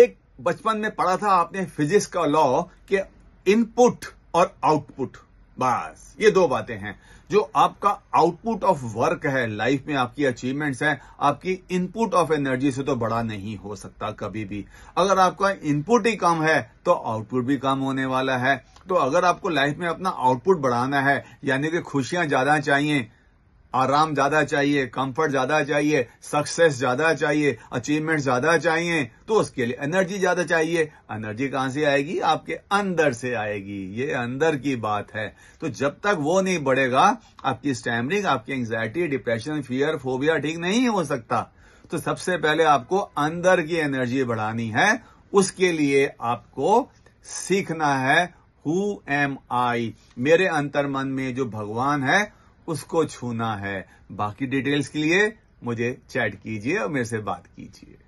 एक बचपन में पढ़ा था आपने फिजिक्स का लॉ कि इनपुट और आउटपुट बस ये दो बातें हैं जो आपका आउटपुट ऑफ वर्क है लाइफ में आपकी अचीवमेंट्स है आपकी इनपुट ऑफ एनर्जी से तो बड़ा नहीं हो सकता कभी भी अगर आपका इनपुट ही कम है तो आउटपुट भी कम होने वाला है तो अगर आपको लाइफ में अपना आउटपुट बढ़ाना है यानी कि खुशियां ज्यादा चाहिए आराम ज्यादा चाहिए कंफर्ट ज्यादा चाहिए सक्सेस ज्यादा चाहिए अचीवमेंट ज्यादा चाहिए तो उसके लिए एनर्जी ज्यादा चाहिए एनर्जी कहां से आएगी आपके अंदर से आएगी ये अंदर की बात है तो जब तक वो नहीं बढ़ेगा आपकी स्टैमरिंग आपकी एंग्जाइटी डिप्रेशन फियर फोबिया ठीक नहीं हो सकता तो सबसे पहले आपको अंदर की एनर्जी बढ़ानी है उसके लिए आपको सीखना है हु एम आई मेरे अंतर मन में जो भगवान है उसको छूना है बाकी डिटेल्स के लिए मुझे चैट कीजिए और मेरे से बात कीजिए